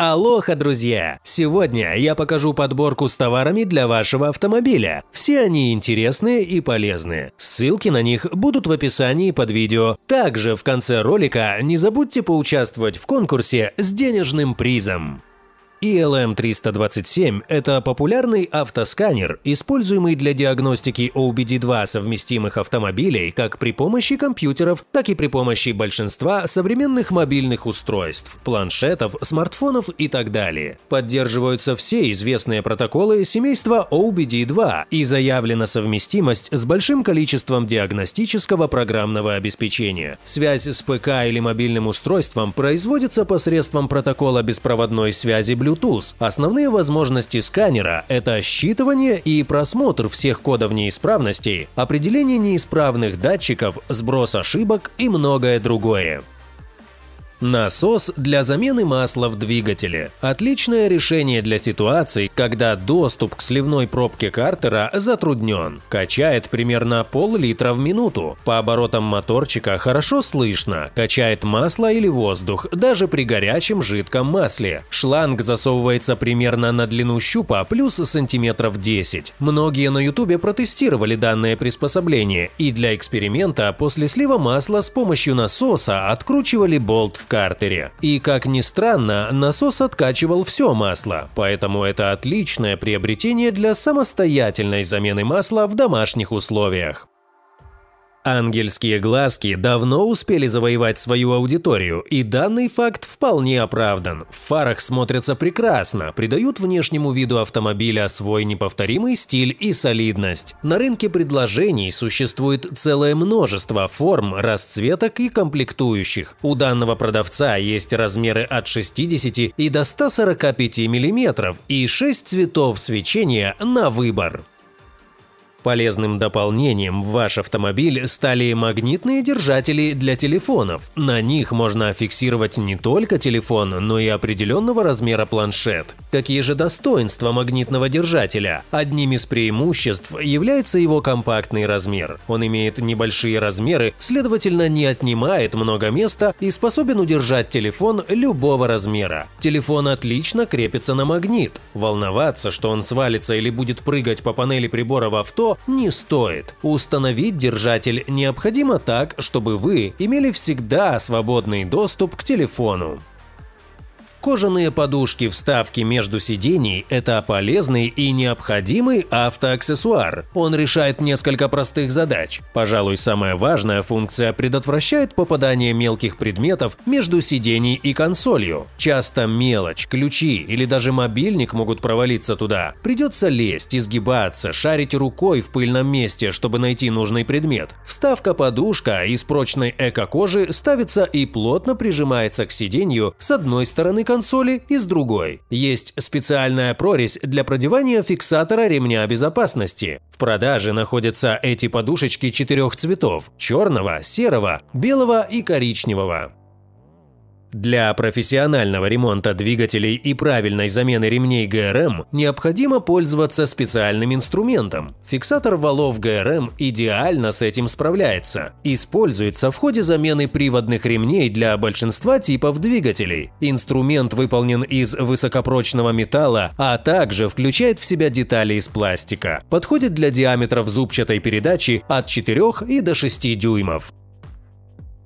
Алоха, друзья! Сегодня я покажу подборку с товарами для вашего автомобиля. Все они интересные и полезные. Ссылки на них будут в описании под видео. Также в конце ролика не забудьте поучаствовать в конкурсе с денежным призом. ELM-327 – это популярный автосканер, используемый для диагностики OBD2 совместимых автомобилей как при помощи компьютеров, так и при помощи большинства современных мобильных устройств, планшетов, смартфонов и так далее. Поддерживаются все известные протоколы семейства OBD2 и заявлена совместимость с большим количеством диагностического программного обеспечения. Связь с ПК или мобильным устройством производится посредством протокола беспроводной связи Bluetooth Bluetooth. Основные возможности сканера – это считывание и просмотр всех кодов неисправностей, определение неисправных датчиков, сброс ошибок и многое другое. Насос для замены масла в двигателе. Отличное решение для ситуаций, когда доступ к сливной пробке картера затруднен. Качает примерно пол-литра в минуту. По оборотам моторчика хорошо слышно, качает масло или воздух, даже при горячем жидком масле. Шланг засовывается примерно на длину щупа плюс сантиметров 10. Многие на ютубе протестировали данное приспособление и для эксперимента после слива масла с помощью насоса откручивали болт в картере. И как ни странно, насос откачивал все масло, поэтому это отличное приобретение для самостоятельной замены масла в домашних условиях. Ангельские глазки давно успели завоевать свою аудиторию, и данный факт вполне оправдан. В фарах смотрятся прекрасно, придают внешнему виду автомобиля свой неповторимый стиль и солидность. На рынке предложений существует целое множество форм, расцветок и комплектующих. У данного продавца есть размеры от 60 и до 145 мм и 6 цветов свечения на выбор полезным дополнением в ваш автомобиль стали магнитные держатели для телефонов. На них можно фиксировать не только телефон, но и определенного размера планшет. Какие же достоинства магнитного держателя? Одним из преимуществ является его компактный размер. Он имеет небольшие размеры, следовательно, не отнимает много места и способен удержать телефон любого размера. Телефон отлично крепится на магнит. Волноваться, что он свалится или будет прыгать по панели прибора в авто, не стоит. Установить держатель необходимо так, чтобы вы имели всегда свободный доступ к телефону. Кожаные подушки-вставки между сидений – это полезный и необходимый автоаксессуар. Он решает несколько простых задач. Пожалуй, самая важная функция предотвращает попадание мелких предметов между сидений и консолью. Часто мелочь, ключи или даже мобильник могут провалиться туда. Придется лезть, изгибаться, шарить рукой в пыльном месте, чтобы найти нужный предмет. Вставка-подушка из прочной эко-кожи ставится и плотно прижимается к сиденью с одной стороны консоли консоли и с другой. Есть специальная прорезь для продевания фиксатора ремня безопасности. В продаже находятся эти подушечки четырех цветов – черного, серого, белого и коричневого. Для профессионального ремонта двигателей и правильной замены ремней ГРМ необходимо пользоваться специальным инструментом. Фиксатор валов ГРМ идеально с этим справляется. Используется в ходе замены приводных ремней для большинства типов двигателей. Инструмент выполнен из высокопрочного металла, а также включает в себя детали из пластика. Подходит для диаметров зубчатой передачи от 4 и до 6 дюймов.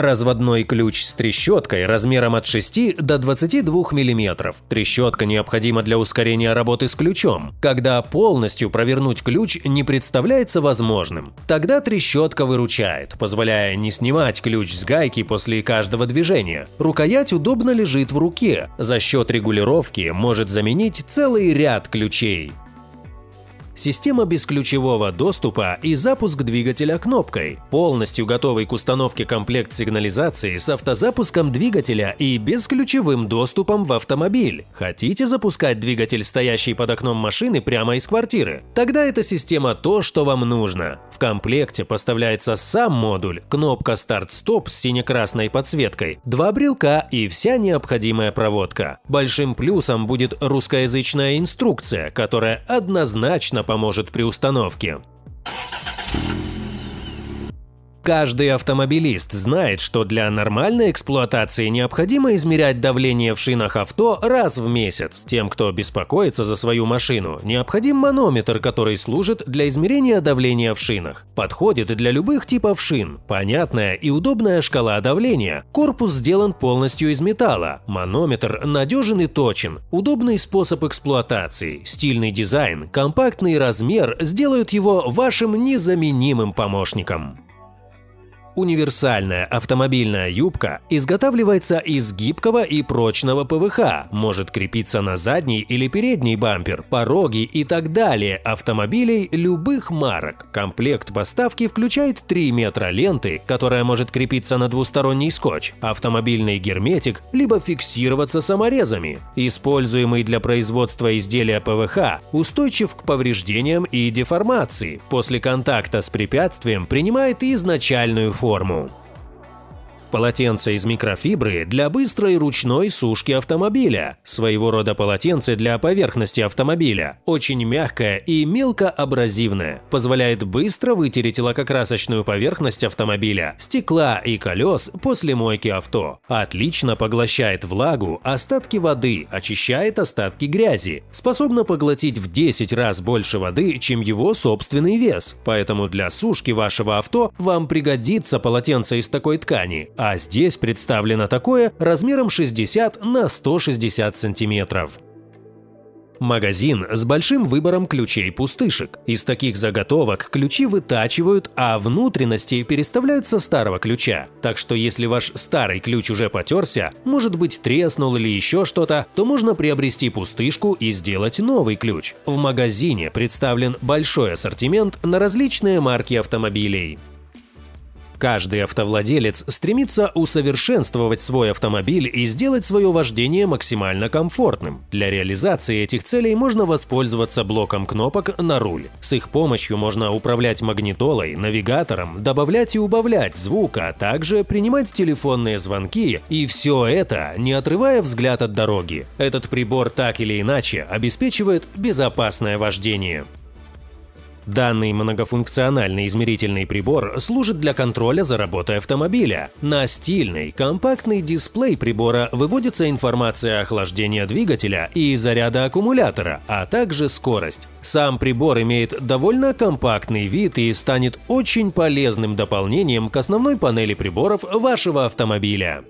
Разводной ключ с трещоткой размером от 6 до 22 мм. Трещотка необходима для ускорения работы с ключом, когда полностью провернуть ключ не представляется возможным. Тогда трещотка выручает, позволяя не снимать ключ с гайки после каждого движения. Рукоять удобно лежит в руке, за счет регулировки может заменить целый ряд ключей. Система бесключевого доступа и запуск двигателя кнопкой. Полностью готовый к установке комплект сигнализации с автозапуском двигателя и бесключевым доступом в автомобиль. Хотите запускать двигатель, стоящий под окном машины прямо из квартиры? Тогда эта система то, что вам нужно. В комплекте поставляется сам модуль, кнопка старт-стоп с сине-красной подсветкой, два брелка и вся необходимая проводка. Большим плюсом будет русскоязычная инструкция, которая однозначно поможет при установке. Каждый автомобилист знает, что для нормальной эксплуатации необходимо измерять давление в шинах авто раз в месяц. Тем, кто беспокоится за свою машину, необходим манометр, который служит для измерения давления в шинах. Подходит для любых типов шин. Понятная и удобная шкала давления. Корпус сделан полностью из металла. Манометр надежен и точен. Удобный способ эксплуатации, стильный дизайн, компактный размер сделают его вашим незаменимым помощником. Универсальная автомобильная юбка изготавливается из гибкого и прочного ПВХ, может крепиться на задний или передний бампер, пороги и так далее автомобилей любых марок. Комплект поставки включает 3 метра ленты, которая может крепиться на двусторонний скотч, автомобильный герметик, либо фиксироваться саморезами. Используемый для производства изделия ПВХ устойчив к повреждениям и деформации. После контакта с препятствием принимает изначальную conformam. Полотенце из микрофибры для быстрой ручной сушки автомобиля. Своего рода полотенце для поверхности автомобиля. Очень мягкое и мелкоабразивное. Позволяет быстро вытереть лакокрасочную поверхность автомобиля, стекла и колес после мойки авто. Отлично поглощает влагу, остатки воды, очищает остатки грязи. Способно поглотить в 10 раз больше воды, чем его собственный вес. Поэтому для сушки вашего авто вам пригодится полотенце из такой ткани а здесь представлено такое размером 60 на 160 сантиметров. Магазин с большим выбором ключей-пустышек. Из таких заготовок ключи вытачивают, а внутренности переставляют со старого ключа. Так что если ваш старый ключ уже потерся, может быть треснул или еще что-то, то можно приобрести пустышку и сделать новый ключ. В магазине представлен большой ассортимент на различные марки автомобилей. Каждый автовладелец стремится усовершенствовать свой автомобиль и сделать свое вождение максимально комфортным. Для реализации этих целей можно воспользоваться блоком кнопок на руль. С их помощью можно управлять магнитолой, навигатором, добавлять и убавлять звук, а также принимать телефонные звонки и все это, не отрывая взгляд от дороги. Этот прибор так или иначе обеспечивает безопасное вождение. Данный многофункциональный измерительный прибор служит для контроля за работой автомобиля. На стильный, компактный дисплей прибора выводится информация о охлаждении двигателя и заряда аккумулятора, а также скорость. Сам прибор имеет довольно компактный вид и станет очень полезным дополнением к основной панели приборов вашего автомобиля.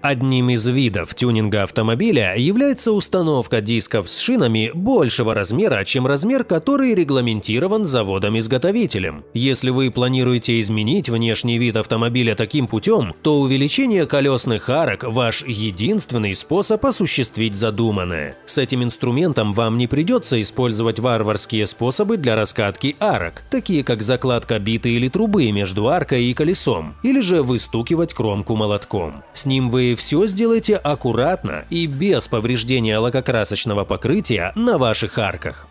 Одним из видов тюнинга автомобиля является установка дисков с шинами большего размера, чем размер, который регламентирован заводом-изготовителем. Если вы планируете изменить внешний вид автомобиля таким путем, то увеличение колесных арок – ваш единственный способ осуществить задуманное. С этим инструментом вам не придется использовать варварские способы для раскатки арок, такие как закладка биты или трубы между аркой и колесом, или же выстукивать кромку молотком. С ним вы вы все сделайте аккуратно и без повреждения лакокрасочного покрытия на ваших арках.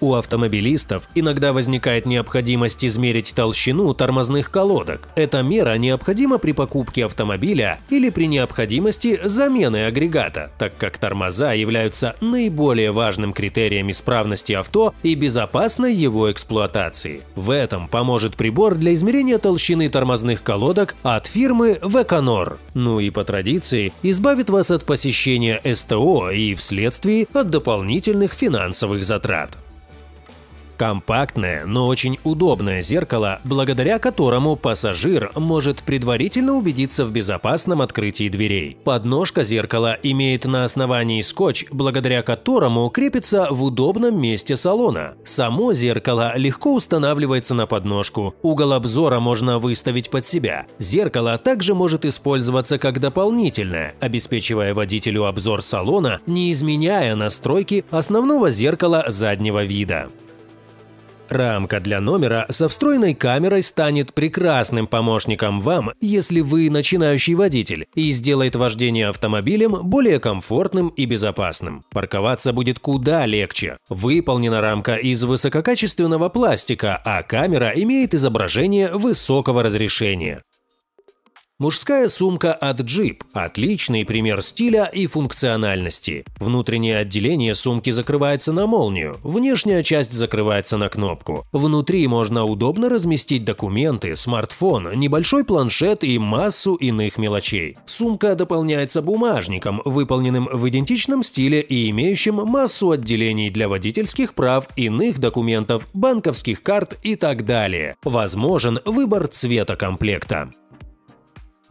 У автомобилистов иногда возникает необходимость измерить толщину тормозных колодок. Эта мера необходима при покупке автомобиля или при необходимости замены агрегата, так как тормоза являются наиболее важным критерием исправности авто и безопасной его эксплуатации. В этом поможет прибор для измерения толщины тормозных колодок от фирмы Веканор. Ну и по традиции избавит вас от посещения СТО и вследствие от дополнительных финансовых затрат. Компактное, но очень удобное зеркало, благодаря которому пассажир может предварительно убедиться в безопасном открытии дверей. Подножка зеркала имеет на основании скотч, благодаря которому крепится в удобном месте салона. Само зеркало легко устанавливается на подножку. Угол обзора можно выставить под себя. Зеркало также может использоваться как дополнительное, обеспечивая водителю обзор салона, не изменяя настройки основного зеркала заднего вида. Рамка для номера со встроенной камерой станет прекрасным помощником вам, если вы начинающий водитель, и сделает вождение автомобилем более комфортным и безопасным. Парковаться будет куда легче. Выполнена рамка из высококачественного пластика, а камера имеет изображение высокого разрешения. Мужская сумка от Jeep – отличный пример стиля и функциональности. Внутреннее отделение сумки закрывается на молнию, внешняя часть закрывается на кнопку. Внутри можно удобно разместить документы, смартфон, небольшой планшет и массу иных мелочей. Сумка дополняется бумажником, выполненным в идентичном стиле и имеющим массу отделений для водительских прав, иных документов, банковских карт и так далее. Возможен выбор цвета комплекта.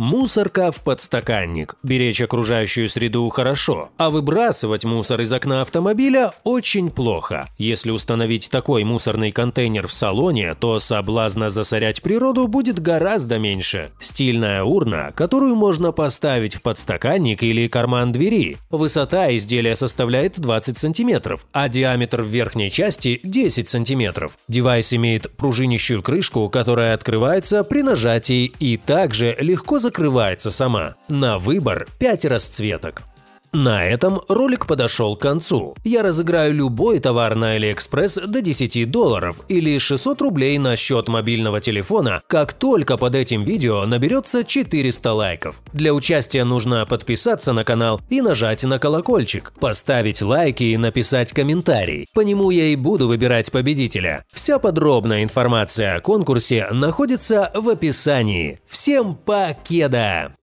Мусорка в подстаканник. Беречь окружающую среду хорошо, а выбрасывать мусор из окна автомобиля очень плохо. Если установить такой мусорный контейнер в салоне, то соблазна засорять природу будет гораздо меньше. Стильная урна, которую можно поставить в подстаканник или карман двери. Высота изделия составляет 20 см, а диаметр в верхней части 10 см. Девайс имеет пружинищую крышку, которая открывается при нажатии и также легко закрывается закрывается сама. На выбор 5 расцветок. На этом ролик подошел к концу. Я разыграю любой товар на AliExpress до 10 долларов или 600 рублей на счет мобильного телефона, как только под этим видео наберется 400 лайков. Для участия нужно подписаться на канал и нажать на колокольчик, поставить лайки и написать комментарий. По нему я и буду выбирать победителя. Вся подробная информация о конкурсе находится в описании. Всем покеда!